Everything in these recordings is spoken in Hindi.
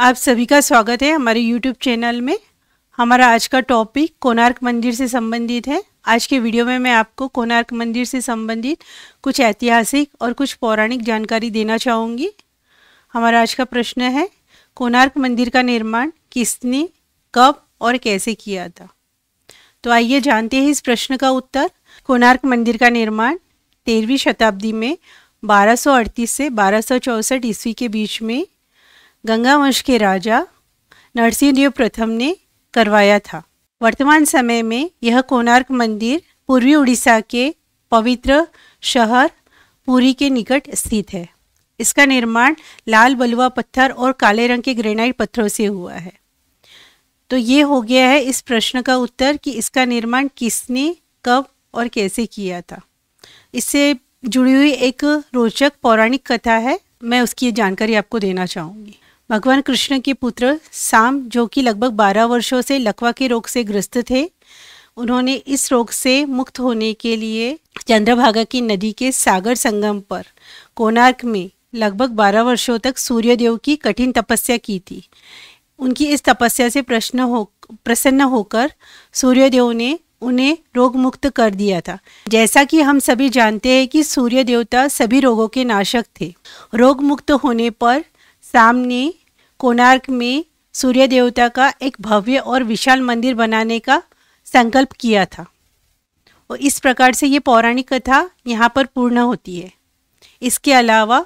आप सभी का स्वागत है हमारे YouTube चैनल में हमारा आज का टॉपिक कोणार्क मंदिर से संबंधित है आज के वीडियो में मैं आपको कोणार्क मंदिर से संबंधित कुछ ऐतिहासिक और कुछ पौराणिक जानकारी देना चाहूँगी हमारा आज का प्रश्न है कोणार्क मंदिर का निर्माण किसने कब और कैसे किया था तो आइए जानते हैं इस प्रश्न का उत्तर कोणार्क मंदिर का निर्माण तेरहवीं शताब्दी में 1238 से 1264 ईस्वी के बीच में गंगा वंश के राजा नरसिंहदेव प्रथम ने करवाया था वर्तमान समय में यह कोणार्क मंदिर पूर्वी उड़ीसा के पवित्र शहर पुरी के निकट स्थित है इसका निर्माण लाल बलुआ पत्थर और काले रंग के ग्रेनाइट पत्थरों से हुआ है तो ये हो गया है इस प्रश्न का उत्तर कि इसका निर्माण किसने कब और कैसे किया था इससे जुड़ी हुई एक रोचक पौराणिक कथा है मैं उसकी जानकारी आपको देना चाहूँगी भगवान कृष्ण के पुत्र साम जो कि लगभग 12 वर्षों से लकवा के रोग से ग्रस्त थे उन्होंने इस रोग से मुक्त होने के लिए चंद्रभागा की नदी के सागर संगम पर कोणार्क में लगभग 12 वर्षों तक सूर्यदेव की कठिन तपस्या की थी उनकी इस तपस्या से प्रश्न हो प्रसन्न होकर सूर्यदेव ने उन्हें रोग मुक्त कर दिया था जैसा कि हम सभी जानते हैं कि सूर्य देवता सभी रोगों के नाशक थे रोग मुक्त होने पर सामने कोणार्क में सूर्य देवता का एक भव्य और विशाल मंदिर बनाने का संकल्प किया था और इस प्रकार से ये पौराणिक कथा यहाँ पर पूर्ण होती है इसके अलावा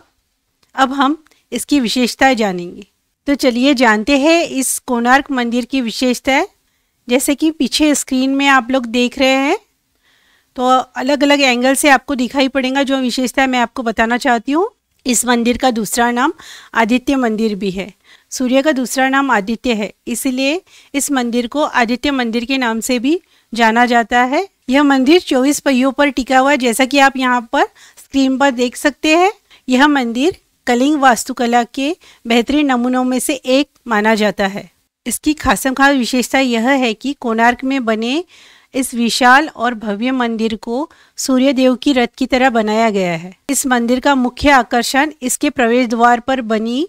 अब हम इसकी विशेषताएं जानेंगे तो चलिए जानते हैं इस कोणार्क मंदिर की विशेषताएं जैसे कि पीछे स्क्रीन में आप लोग देख रहे हैं तो अलग अलग एंगल से आपको दिखाई पड़ेगा जो विशेषता मैं आपको बताना चाहती हूँ इस मंदिर का दूसरा नाम आदित्य मंदिर भी है सूर्य का दूसरा नाम आदित्य है इसलिए इस मंदिर को आदित्य मंदिर के नाम से भी जाना जाता है यह मंदिर 24 पहियों पर टिका हुआ है जैसा कि आप यहाँ पर स्क्रीन पर देख सकते हैं यह मंदिर कलिंग वास्तुकला के बेहतरीन नमूनों में से एक माना जाता है इसकी खासम खास विशेषता यह है कि कोणार्क में बने इस विशाल और भव्य मंदिर को सूर्य देव की रथ की तरह बनाया गया है इस मंदिर का मुख्य आकर्षण इसके प्रवेश द्वार पर बनी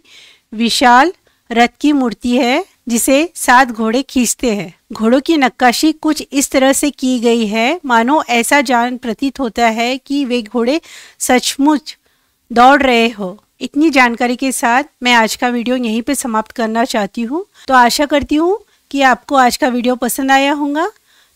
विशाल रथ की मूर्ति है जिसे सात घोड़े खींचते हैं घोड़ों की नक्काशी कुछ इस तरह से की गई है मानो ऐसा जान प्रतीत होता है कि वे घोड़े सचमुच दौड़ रहे हो इतनी जानकारी के साथ मैं आज का वीडियो यहीं पे समाप्त करना चाहती हूँ तो आशा करती हूँ कि आपको आज का वीडियो पसंद आया होगा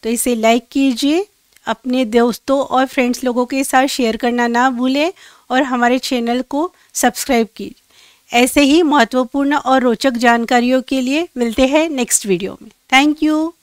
तो इसे लाइक कीजिए अपने दोस्तों और फ्रेंड्स लोगों के साथ शेयर करना ना भूलें और हमारे चैनल को सब्सक्राइब कीजिए ऐसे ही महत्वपूर्ण और रोचक जानकारियों के लिए मिलते हैं नेक्स्ट वीडियो में थैंक यू